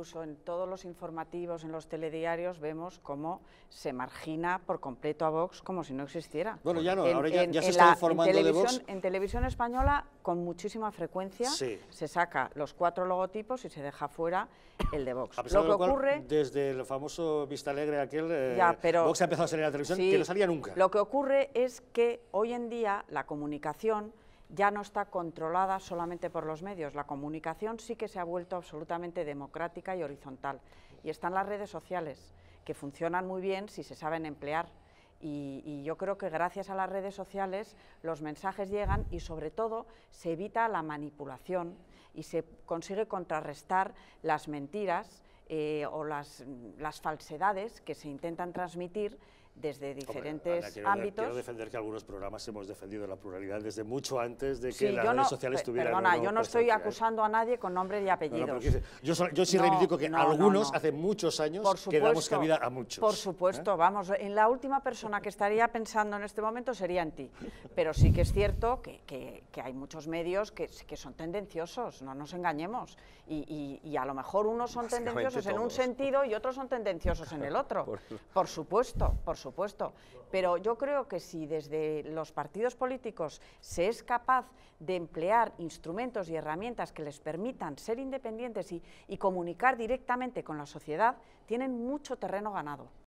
Incluso en todos los informativos, en los telediarios, vemos cómo se margina por completo a Vox como si no existiera. Bueno, ya no, ahora ya, se está informando de Vox. En televisión española, con muchísima frecuencia, se saca los cuatro logotipos y se deja fuera el de Vox. lo que ocurre... Desde el famoso Vista Alegre aquel, eh, Vox ha empezado a salir a la televisión, que no salía nunca. Lo que ocurre es que hoy en día la comunicación ya no está controlada solamente por los medios. La comunicación sí que se ha vuelto absolutamente democrática y horizontal. Y están las redes sociales, que funcionan muy bien si se saben emplear. Y, yo creo que gracias a las redes sociales los mensajes llegan y sobre todo se evita la manipulación y se consigue contrarrestar las mentiras eh, o las falsedades que se intentan transmitir desde diferentes ámbitos. Ana, quiero, Quiero defender que algunos programas hemos defendido la pluralidad desde mucho antes de que sí, las redes sociales estuvieran. Perdona, yo no estoy acusando a nadie con nombre y apellido. yo, sí reivindico que algunos, hace muchos años, que damos cabida a muchos. Por ¿eh? supuesto, vamos, en la última persona que estaría pensando en este momento sería en ti. Pero sí que es cierto que, hay muchos medios que, son tendenciosos, no nos engañemos. Y, a lo mejor unos son tendenciosos en un sentido y otros son tendenciosos en el otro. por supuesto, por supuesto supuesto, pero yo creo que si desde los partidos políticos se es capaz de emplear instrumentos y herramientas que les permitan ser independientes y comunicar directamente con la sociedad, tienen mucho terreno ganado.